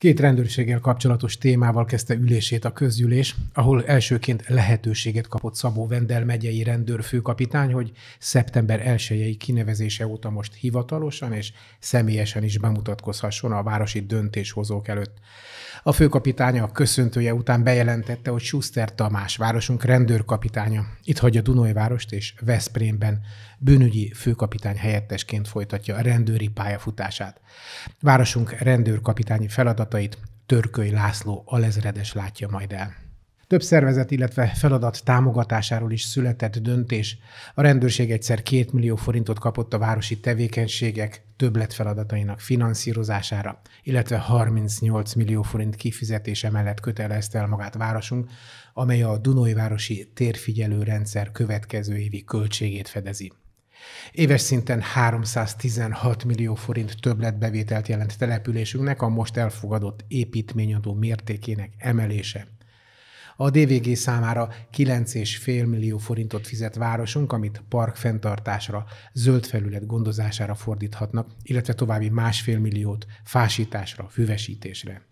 Két rendőrséggel kapcsolatos témával kezdte ülését a közgyűlés, ahol elsőként lehetőséget kapott Szabó Vendel megyei rendőrfőkapitány, hogy szeptember 1 kinevezése óta most hivatalosan és személyesen is bemutatkozhasson a városi döntéshozók előtt. A főkapitánya a köszöntője után bejelentette, hogy Schuster Tamás, városunk rendőrkapitánya, itt hagyja Dunói várost és Veszprémben bűnügyi főkapitány helyettesként folytatja a rendőri pályafutását. Városunk rendőrkapitányi feladatait Törköly László alezredes látja majd el. Több szervezet, illetve feladat támogatásáról is született döntés. A rendőrség egyszer két millió forintot kapott a városi tevékenységek többlet feladatainak finanszírozására, illetve 38 millió forint kifizetése mellett kötelezte el magát városunk, amely a Dunói városi térfigyelő rendszer következő évi költségét fedezi. Éves szinten 316 millió forint többletbevételt jelent településünknek a most elfogadott építményadó mértékének emelése. A DVG számára 9,5 millió forintot fizet városunk, amit park fenntartásra, zöld felület gondozására fordíthatnak, illetve további másfél milliót fásításra, füvesítésre.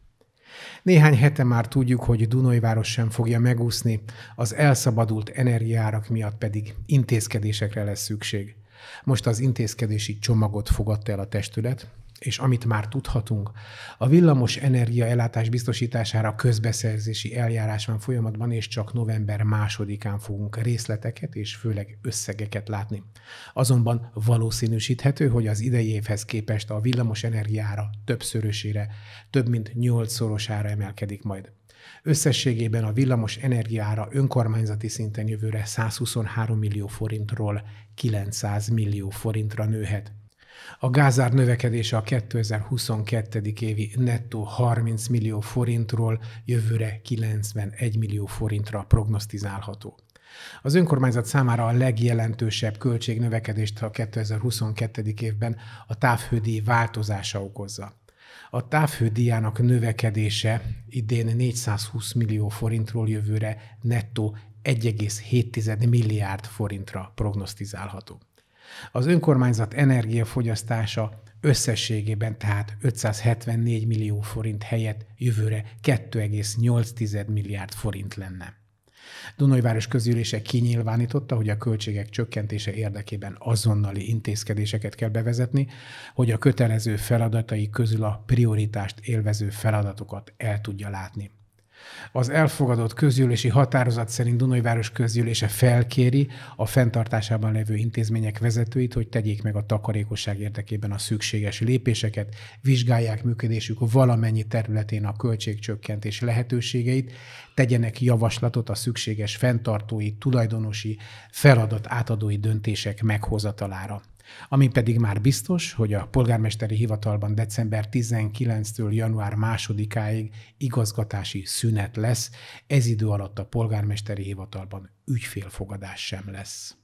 Néhány hete már tudjuk, hogy Dunajváros sem fogja megúszni, az elszabadult energiárak miatt pedig intézkedésekre lesz szükség. Most az intézkedési csomagot fogadta el a testület, és amit már tudhatunk. A villamos energia ellátás biztosítására közbeszerzési eljárás van folyamatban, és csak november másodikán fogunk részleteket és főleg összegeket látni. Azonban valószínűsíthető, hogy az idei évhez képest a villamos energiára többszörösére, több mint nyolcszorosára szorosára emelkedik majd. Összességében a villamos energiára önkormányzati szinten jövőre 123 millió forintról 900 millió forintra nőhet. A gázár növekedése a 2022. évi nettó 30 millió forintról jövőre 91 millió forintra prognosztizálható. Az önkormányzat számára a legjelentősebb költségnövekedést a 2022. évben a távhődi változása okozza. A távhődíjának növekedése idén 420 millió forintról jövőre nettó 1,7 milliárd forintra prognosztizálható. Az önkormányzat energiafogyasztása összességében tehát 574 millió forint helyett jövőre 2,8 milliárd forint lenne. Dunajváros közülése kinyilvánította, hogy a költségek csökkentése érdekében azonnali intézkedéseket kell bevezetni, hogy a kötelező feladatai közül a prioritást élvező feladatokat el tudja látni. Az elfogadott közgyűlési határozat szerint Dunai Város közgyűlése felkéri a fenntartásában levő intézmények vezetőit, hogy tegyék meg a takarékosság érdekében a szükséges lépéseket, vizsgálják működésük valamennyi területén a költségcsökkentés lehetőségeit, tegyenek javaslatot a szükséges fenntartói, tulajdonosi, feladat átadói döntések meghozatalára. Ami pedig már biztos, hogy a polgármesteri hivatalban december 19-től január 2-áig igazgatási szünet lesz, ez idő alatt a polgármesteri hivatalban ügyfélfogadás sem lesz.